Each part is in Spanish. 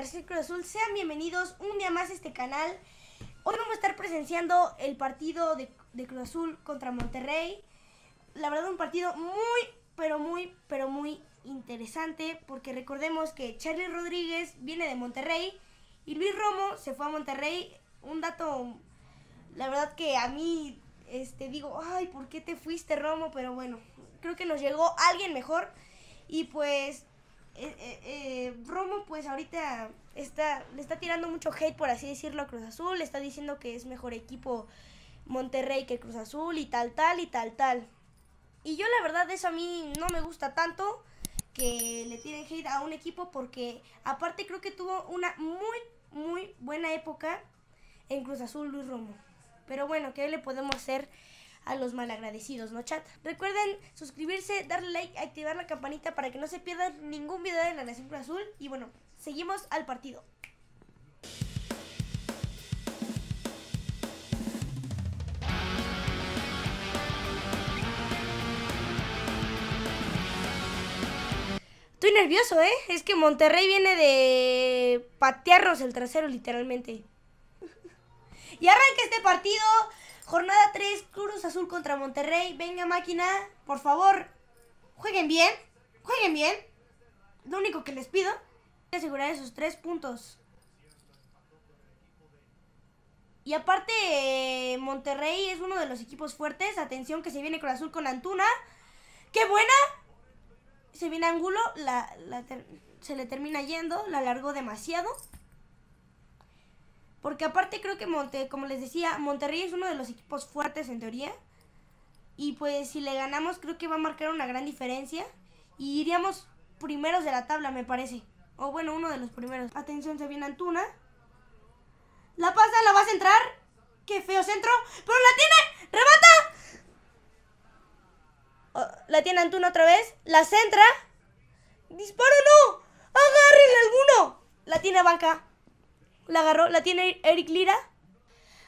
Cruz Azul, sean bienvenidos un día más a este canal. Hoy vamos a estar presenciando el partido de, Cruz Azul contra Monterrey. La verdad un partido muy, pero muy, pero muy interesante porque recordemos que Charlie Rodríguez viene de Monterrey y Luis Romo se fue a Monterrey. Un dato, la verdad que a mí este, digo, ay, ¿por qué te fuiste Romo? Pero bueno, creo que nos llegó alguien mejor y pues eh, eh, eh, Romo pues ahorita está, le está tirando mucho hate, por así decirlo, a Cruz Azul, le está diciendo que es mejor equipo Monterrey que Cruz Azul y tal, tal, y tal, tal. Y yo la verdad eso a mí no me gusta tanto que le tiren hate a un equipo porque aparte creo que tuvo una muy, muy buena época en Cruz Azul Luis Romo. Pero bueno, ¿qué le podemos hacer? a los malagradecidos, ¿no chat? Recuerden suscribirse, darle like, activar la campanita para que no se pierdan ningún video de la Nación Cruz Azul. Y bueno, seguimos al partido. Estoy nervioso, ¿eh? Es que Monterrey viene de patearnos el trasero literalmente. Y arranca este partido Jornada 3, Cruz Azul contra Monterrey. Venga máquina, por favor, jueguen bien, jueguen bien. Lo único que les pido es asegurar esos tres puntos. Y aparte, Monterrey es uno de los equipos fuertes. Atención que se viene Cruz Azul con Antuna. ¡Qué buena! Se viene Angulo, se le termina yendo, la alargó demasiado. Porque aparte creo que, Monte, como les decía, Monterrey es uno de los equipos fuertes en teoría. Y pues si le ganamos creo que va a marcar una gran diferencia. Y iríamos primeros de la tabla, me parece. O bueno, uno de los primeros. Atención, se viene Antuna. La pasa, la va a centrar. Qué feo centro. Pero la tiene. Remata. Oh, la tiene Antuna otra vez. La centra. Disparo no. Agárrenle alguno. La tiene Banca la agarró, la tiene Eric Lira.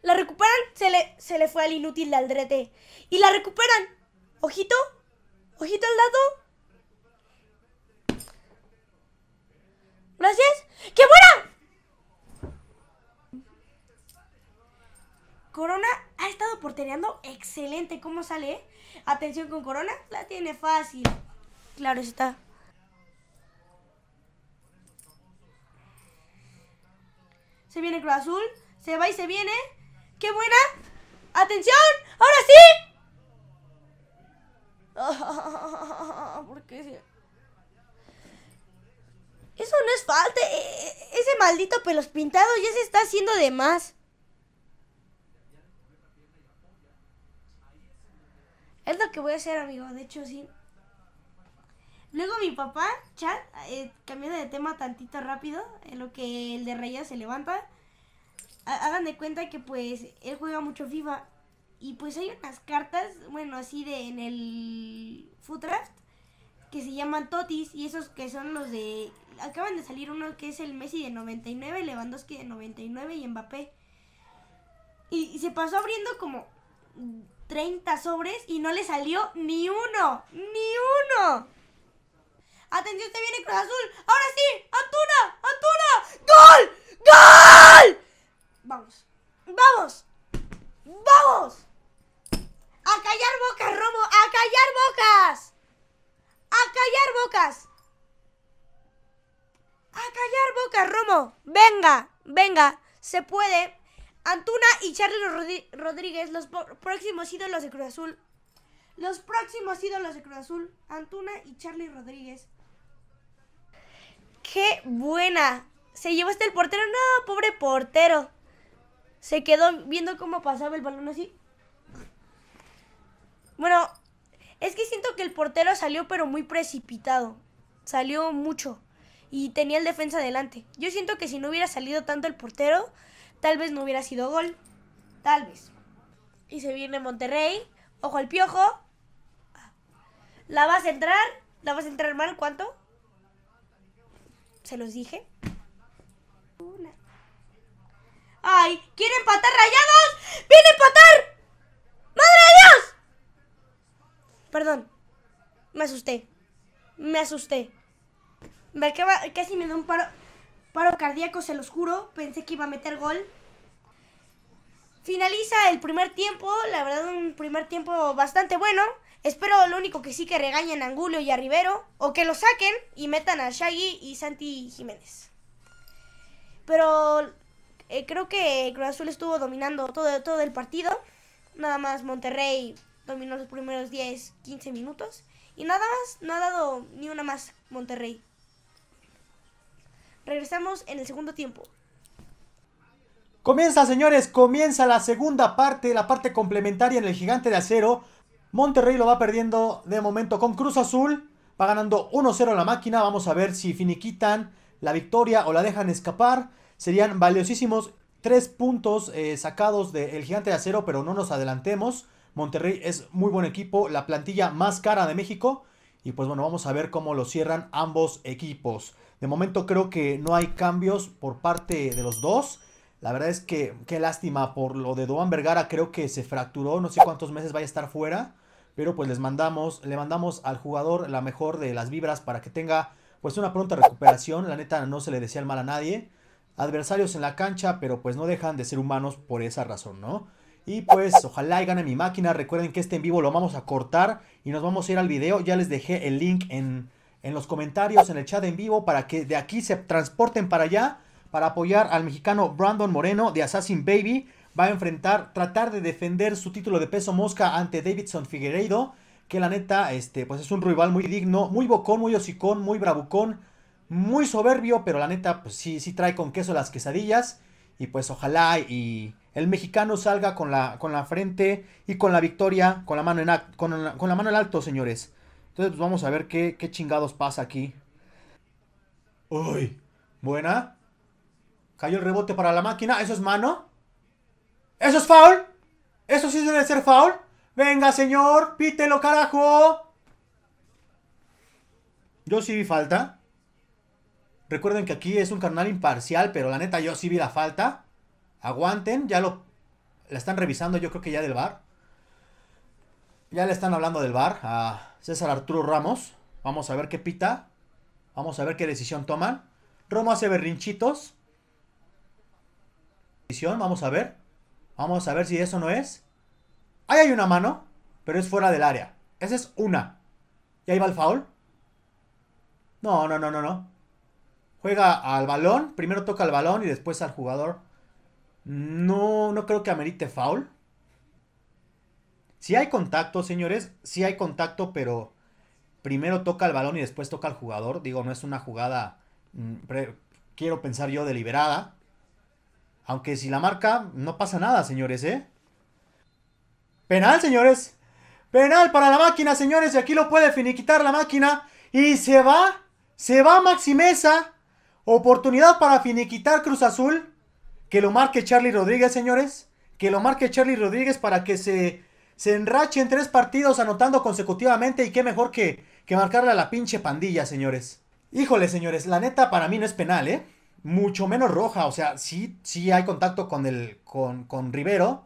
La recuperan, se le, se le fue al inútil de Aldrete. Y la recuperan. Ojito, ojito al lado. Gracias. ¡Qué buena! Corona ha estado portereando excelente. ¿Cómo sale? Atención con Corona. La tiene fácil. Claro está. Se viene Cruz Azul. Se va y se viene. ¡Qué buena! ¡Atención! ¡Ahora sí! ¿Por qué? Eso no es falta. E-, e-, ese maldito pelos pintado ya se está haciendo de más. Es lo que voy a hacer, amigo. De hecho, sí. Luego mi papá, Chad, eh, cambiando de tema tantito rápido, en lo que el de Reyes se levanta. Hagan de cuenta que pues él juega mucho FIFA y pues hay unas cartas, bueno, así de en el Footraft que se llaman Totis y esos que son los de acaban de salir uno que es el Messi de 99, Lewandowski de 99 y Mbappé. Y, y se pasó abriendo como 30 sobres y no le salió ni uno, ni uno. Atención, ¡Te viene Cruz Azul. Ahora sí, Antuna, Antuna. ¡Gol! ¡Gol! Vamos, vamos, vamos. A callar bocas, Romo, a callar bocas. A callar bocas. A callar bocas, Romo. Venga, venga, se puede. Antuna y Charlie Rodríguez, los próximos ídolos de Cruz Azul. Los próximos ídolos de Cruz Azul, Antuna y Charlie Rodríguez. ¡Qué buena! Se llevó hasta el portero. No, pobre portero. Se quedó viendo cómo pasaba el balón así. Bueno, es que siento que el portero salió pero muy precipitado. Salió mucho. Y tenía el defensa adelante. Yo siento que si no hubiera salido tanto el portero, tal vez no hubiera sido gol. Tal vez. Y se viene Monterrey. Ojo al piojo. La vas a entrar. La vas a entrar mal. ¿Cuánto? ¿Se los dije? ¡Ay! quieren empatar rayados? ¡Viene a empatar! ¡Madre de Dios! Perdón. Me asusté. Me asusté. que casi me da un paro, paro cardíaco, se los juro. Pensé que iba a meter gol. Finaliza el primer tiempo. La verdad, un primer tiempo bastante bueno. Espero lo único que sí que regañen a Angulo y a Rivero, o que lo saquen y metan a Shaggy y Santi Jiménez. Pero eh, creo que Cruz Azul estuvo dominando todo, todo el partido. Nada más Monterrey dominó los primeros 10, 15 minutos. Y nada más, no ha dado ni una más Monterrey. Regresamos en el segundo tiempo. Comienza, señores, comienza la segunda parte, la parte complementaria en el gigante de acero. Monterrey lo va perdiendo de momento con Cruz Azul. Va ganando 1-0 la máquina. Vamos a ver si finiquitan la victoria o la dejan escapar. Serían valiosísimos tres puntos eh, sacados del gigante de acero, pero no nos adelantemos. Monterrey es muy buen equipo, la plantilla más cara de México. Y pues bueno, vamos a ver cómo lo cierran ambos equipos. De momento creo que no hay cambios por parte de los dos. La verdad es que qué lástima por lo de Duan Vergara. Creo que se fracturó, no sé cuántos meses vaya a estar fuera. Pero pues les mandamos, le mandamos al jugador la mejor de las vibras para que tenga pues una pronta recuperación. La neta no se le decía el mal a nadie. Adversarios en la cancha, pero pues no dejan de ser humanos por esa razón, ¿no? Y pues ojalá y gane mi máquina. Recuerden que este en vivo lo vamos a cortar y nos vamos a ir al video. Ya les dejé el link en, en los comentarios, en el chat en vivo, para que de aquí se transporten para allá para apoyar al mexicano Brandon Moreno de Assassin Baby va a enfrentar, tratar de defender su título de peso mosca ante Davidson Figueiredo, que la neta, este, pues es un rival muy digno, muy bocón, muy hocicón, muy bravucón, muy soberbio, pero la neta, pues sí, sí trae con queso las quesadillas, y pues ojalá y el mexicano salga con la, con la frente y con la victoria, con la mano en, con, mano alto, señores. Entonces, pues vamos a ver qué, qué chingados pasa aquí. Uy, buena. Cayó el rebote para la máquina. ¿Eso es mano? ¿Eso es foul? ¿Eso sí debe ser foul? Venga, señor, pítelo, carajo. Yo sí vi falta. Recuerden que aquí es un carnal imparcial, pero la neta yo sí vi la falta. Aguanten, ya lo... La están revisando yo creo que ya del bar. Ya le están hablando del bar a César Arturo Ramos. Vamos a ver qué pita. Vamos a ver qué decisión toman. Romo hace berrinchitos. Vamos a ver. Vamos a ver si eso no es. Ahí hay una mano, pero es fuera del área. Esa es una. ¿Y ahí va el foul? No, no, no, no, no. Juega al balón, primero toca el balón y después al jugador. No, no creo que amerite foul. Si hay contacto, señores, si hay contacto, pero primero toca el balón y después toca al jugador. Digo, no es una jugada, mm, quiero pensar yo, deliberada. Aunque si la marca, no pasa nada, señores, ¿eh? Penal, señores. Penal para la máquina, señores. Y aquí lo puede finiquitar la máquina. Y se va. Se va Maximeza. Oportunidad para finiquitar Cruz Azul. Que lo marque Charlie Rodríguez, señores. Que lo marque Charlie Rodríguez para que se, se enrache en tres partidos anotando consecutivamente. Y qué mejor que, que marcarle a la pinche pandilla, señores. Híjole, señores. La neta para mí no es penal, ¿eh? mucho menos roja. O sea, sí, sí hay contacto con, el, con, con Rivero,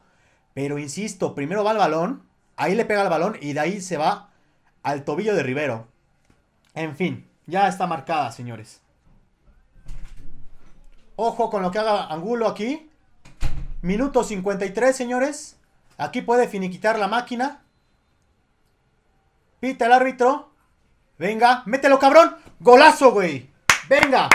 pero insisto, primero va el balón, ahí le pega el balón y de ahí se va al tobillo de Rivero. En fin, ya está marcada, señores. Ojo con lo que haga Angulo aquí. Minuto 53, señores. Aquí puede finiquitar la máquina. Pita el árbitro. Venga, mételo, cabrón. Golazo, güey. Venga.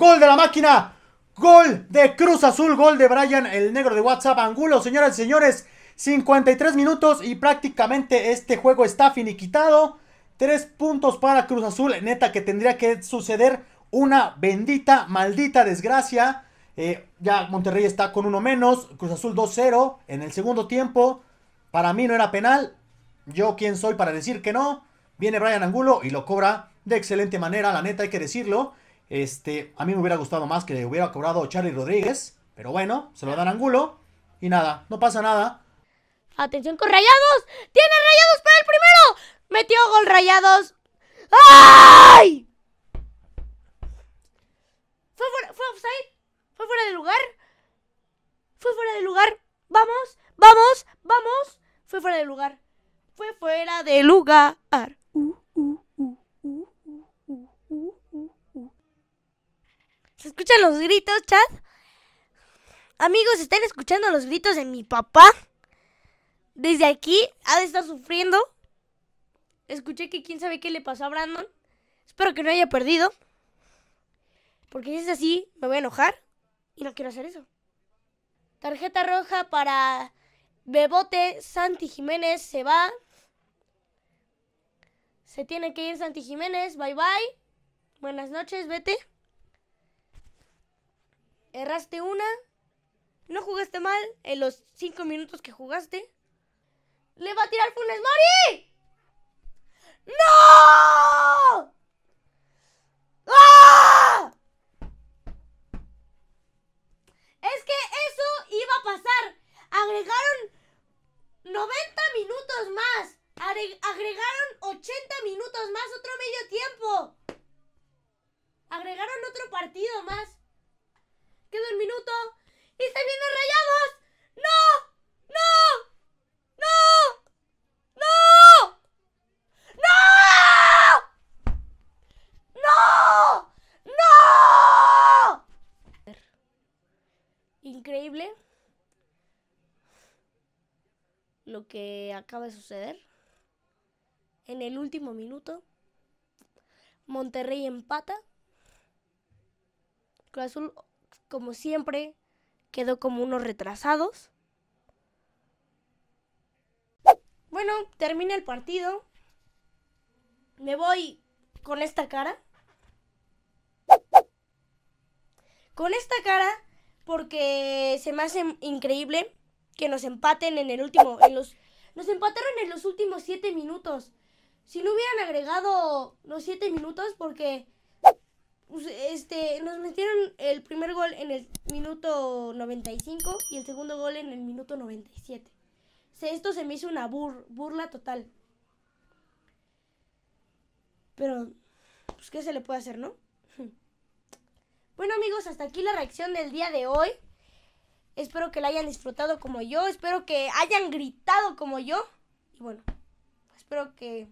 Gol de la máquina. Gol de Cruz Azul. Gol de Brian, el negro de WhatsApp. Angulo, señoras y señores. 53 minutos y prácticamente este juego está finiquitado. Tres puntos para Cruz Azul. Neta que tendría que suceder una bendita, maldita desgracia. Eh, ya Monterrey está con uno menos. Cruz Azul 2-0 en el segundo tiempo. Para mí no era penal. Yo quién soy para decir que no. Viene Brian Angulo y lo cobra de excelente manera. La neta hay que decirlo. Este, a mí me hubiera gustado más que le hubiera cobrado Charlie Rodríguez, pero bueno, se lo dan Angulo y nada, no pasa nada. Atención con Rayados, tiene Rayados para el primero. Metió gol Rayados. ¡Ay! ¿Fue fuera, fue offside? ¿Fue fuera de lugar? ¿Fue fuera de lugar? Vamos, vamos, vamos. Fue fuera de lugar. Fue fuera de lugar. ¿Se escuchan los gritos, chat? Amigos, ¿están escuchando los gritos de mi papá? Desde aquí ha de estar sufriendo. Escuché que quién sabe qué le pasó a Brandon. Espero que no haya perdido. Porque si es así, me voy a enojar. Y no quiero hacer eso. Tarjeta roja para Bebote. Santi Jiménez se va. Se tiene que ir Santi Jiménez. Bye bye. Buenas noches, vete erraste una, no jugaste mal en los cinco minutos que jugaste. ¡Le va a tirar Funes Mori! ¡No! ¡Ah! que acaba de suceder. En el último minuto, Monterrey empata. Cruz Azul, como siempre, quedó como unos retrasados. Bueno, termina el partido. Me voy con esta cara. Con esta cara porque se me hace increíble que nos empaten en el último, en los, nos empataron en los últimos 7 minutos. Si no hubieran agregado los 7 minutos, porque pues, este, nos metieron el primer gol en el minuto 95 y el segundo gol en el minuto 97. Esto se me hizo una burla total. Pero, pues, ¿qué se le puede hacer, no? Bueno amigos, hasta aquí la reacción del día de hoy. Espero que la hayan disfrutado como yo. Espero que hayan gritado como yo. Y bueno, espero que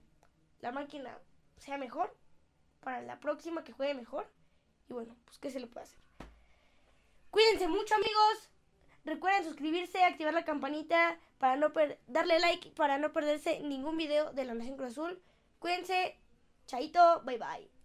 la máquina sea mejor. Para la próxima que juegue mejor. Y bueno, pues qué se le puede hacer. Cuídense mucho amigos. Recuerden suscribirse, activar la campanita para no darle like para no perderse ningún video de la Nación Cruz Azul. Cuídense. Chaito, bye bye.